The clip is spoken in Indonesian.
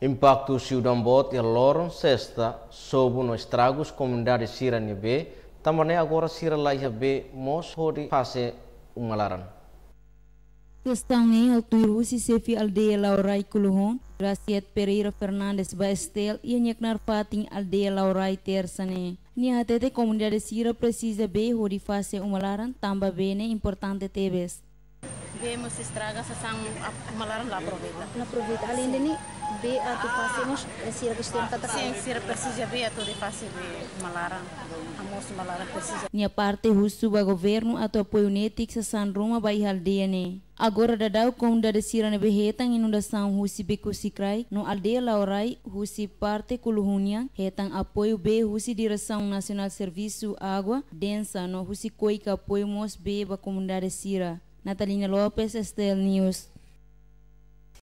Impacto Ciudambot e Lor Sesta sob no estragos comunidade Sira Nebe, também agora Sira Laia B mos hori passe um alaran. Questão em Altuirusi Sefi Aldeia Laurai Kuluhon, rasiat Pereira Fernandez, Baestel e Nheknar Fatin Aldeia Laurai Tersane. Nihatete comunidade Sira precisa B hori fase um alaran, tamba bene importante tebes. Vemos estragas a sang malaran la proveta. La proveta, além Beato pasemos sira sistem kata a eh, sira precisa beato de face de malara amos malara precisa Nia parte husu ba governo ato apoio netik sa San Roma ba aldeia agora Agora dadau com da de sira ne behetang inundação husi beku sikrai no aldeia laurai husi parte kuluhunia hetang apoio be husi direção nacional serviço água densa no husi koika apoio mos be ba comunidade sira Natalina Lopes, Estel News.